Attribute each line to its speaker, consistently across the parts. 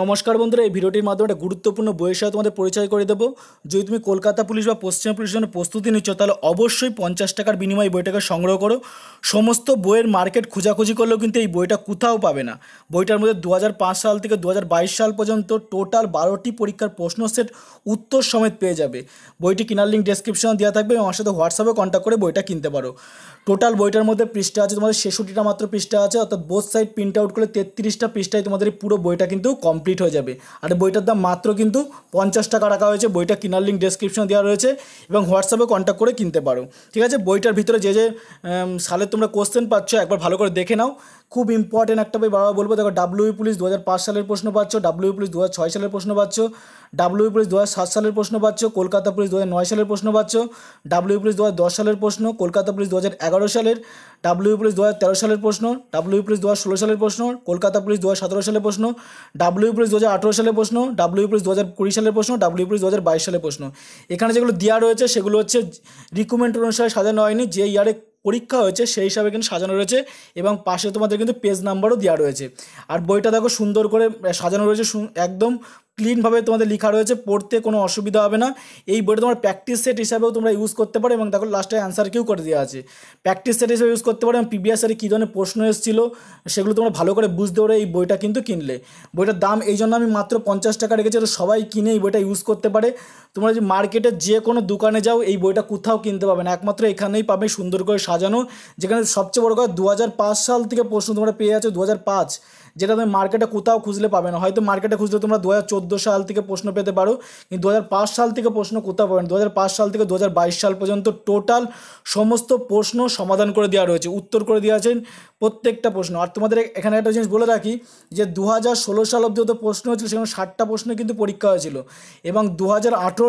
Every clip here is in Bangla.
Speaker 1: নমস্কার বন্ধুরা এই ভিডিওটির মাধ্যমে একটা গুরুত্বপূর্ণ বইয়ের সাথে তোমাদের পরিচয় করে দেবো যদি তুমি কলকাতা পুলিশ বা পশ্চিম পুলিশের জন্য প্রস্তুতি নিচ্ছ তাহলে অবশ্যই পঞ্চাশ টাকার বিনিময়ে বইটাকে সংগ্রহ করো সমস্ত বইয়ের মার্কেট খোঁজাখুঁজি করলেও কিন্তু এই বইটা কোথাও পাবে না বইটার মধ্যে দু সাল থেকে দু সাল পর্যন্ত টোটাল বারোটি পরীক্ষার প্রশ্ন সেট উত্তর সমেত পেয়ে যাবে বইটি কেনার লিঙ্ক ডেসক্রিপশনে দেওয়া থাকবে এবং আমার সাথে হোয়াটসঅ্যাপে কন্ট্যাক্ট করে বইটা কিনতে পারো টোটাল বইটার মধ্যে পৃষ্ঠা আছে তোমাদের ছেষট্টিটা মাত্র পৃষ্ঠা আছে অর্থাৎ বোথ সাইড প্রিন্ট আউট করে তেত্রিশটা পৃষ্ঠায় তোমাদের পুরো বইটা কিন্তু কম কমপ্লিট হয়ে যাবে আর বইটার দাম মাত্র কিন্তু পঞ্চাশ টাকা রাখা হয়েছে বইটা কেনার লিঙ্ক ডেসক্রিপশনে দেওয়া রয়েছে এবং হোয়াটসঅ্যাপে কন্ট্যাক্ট করে কিনতে পারো ঠিক আছে বইটার ভিতরে যে যে সালে তোমরা কোশ্চেন পাচ্ছ একবার ভালো করে দেখে নাও খুব ইম্পর্টেন্ট একটা বই বারবার বলবো দেখো ডাব্লিউ পুলিশ দু সালের প্রশ্ন পাচ্ছ ডাব্লিউ পুলিশ দু সালের প্রশ্ন পাচ্ছ ডাব্লিউ পুলিশ দু সালের প্রশ্ন পাচ্ছ কলকাতা পুলিশ দু সালের প্রশ্ন পাচ্ছ ডাব্লিউ পুলিশ দু সালের প্রশ্ন কলকাতা পুলিশ দু সালের ডাব্লিউ পুলিশ দু সালের প্রশ্ন ডাব্লিউ পুলিশ দু সালের প্রশ্ন কলকাতা পুলিশ দু সালের প্রশ্ন ডাব্লিউ পুলিশ দু সালের প্রশ্ন ডাব্লিউ পুলিশ দু সালের প্রশ্ন ডাব্লিউ পুলিশ দু সালের প্রশ্ন এখানে যেগুলো দেওয়া রয়েছে সেগুলো হচ্ছে রিকুমেন্ট অনুসারে সাজানো হয়নি যে ইয়ারে পরীক্ষা হয়েছে সেই হিসাবে কিন্তু সাজানো রয়েছে এবং পাশে তোমাদের কিন্তু পেজ নাম্বারও দেওয়া রয়েছে আর বইটা দেখো সুন্দর করে সাজানো রয়েছে একদম ক্লিনভাবে তোমাদের লেখা রয়েছে পড়তে কোনো অসুবিধা হবে না এই বইটা তোমার প্র্যাকটিস সেট হিসাবেও তোমরা ইউজ করতে পারো এবং দেখো লাস্টে অ্যান্সার কিউ করে দেওয়া আছে প্র্যাকটিস সেট হিসাবে ইউজ করতে পারো এবং প্রিভিয়াস কী ধরনের প্রশ্ন এসেছিলো সেগুলো তোমরা ভালো করে বুঝতে পারো এই বইটা কিন্তু কিনলে বইটার দাম এই জন্য আমি মাত্র পঞ্চাশ টাকা রেখেছি তো সবাই কিনে এই বইটা ইউজ করতে পারে তোমরা যদি মার্কেটের যে কোনো দোকানে যাও এই বইটা কোথাও কিনতে পাবে না একমাত্র এখানেই পাবে সুন্দর করে সাজানো যেখানে সবচেয়ে বড় কথা দু সাল থেকে প্রশ্ন তোমরা পেয়ে আছো দু যেটা তুমি মার্কেটে কোথাও খুঁজলে পাবে না হয়তো মার্কেটে খুঁজলে তোমরা দু সাল থেকে প্রশ্ন পেতে পারো কিন্তু দু সাল থেকে প্রশ্ন কোথাও পাবে না দু সাল থেকে দু সাল পর্যন্ত টোটাল সমস্ত প্রশ্ন সমাধান করে দেওয়া রয়েছে উত্তর করে দেওয়া প্রত্যেকটা প্রশ্ন আর তোমাদের এখানে একটা জিনিস বলে রাখি যে দু সাল অব্দি যত প্রশ্ন হয়েছিল সেখানে ষাটটা প্রশ্ন কিন্তু পরীক্ষা হয়েছিল এবং দু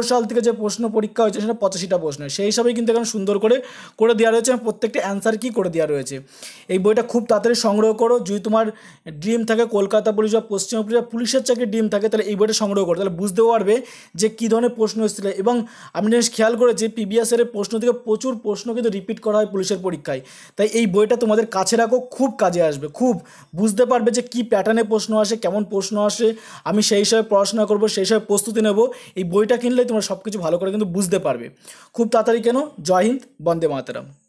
Speaker 1: সাল থেকে যে প্রশ্ন পরীক্ষা হয়েছে সেটা পঁচাশিটা প্রশ্ন সেই হিসাবেই কিন্তু এখানে সুন্দর করে করে দেওয়া রয়েছে এবং প্রত্যেকটা অ্যান্সার কি করে দেওয়া রয়েছে এই বইটা খুব তাড়াতাড়ি সংগ্রহ করো যদি তোমার ড্রিম থাকে কলকাতা পুলিশ বা পশ্চিমবঙ্গ পুলিশ বা পুলিশের চাকরি ড্রিম থাকে তাহলে এই বইটা সংগ্রহ করো তাহলে বুঝতেও পারবে যে কী ধরনের প্রশ্ন এসেছিল এবং আমি জিনিস খেয়াল করেছি পিবিএসের প্রশ্ন থেকে প্রচুর প্রশ্ন কিন্তু রিপিট করা হয় পুলিশের পরীক্ষায় তাই এই বইটা তোমাদের কাছে রাখো খুব কাজে আসবে খুব বুঝতে পারবে যে কি প্যাটার্নে প্রশ্ন আসে কেমন প্রশ্ন আসে আমি সেই হিসাবে পড়াশোনা করব সেই হিসাবে প্রস্তুতি নেব এই বইটা কিনলে তোমরা সব কিছু ভালো করে কিন্তু বুঝতে পারবে খুব তাড়াতাড়ি কেন জয় হিন্দ বন্দে মাতারাম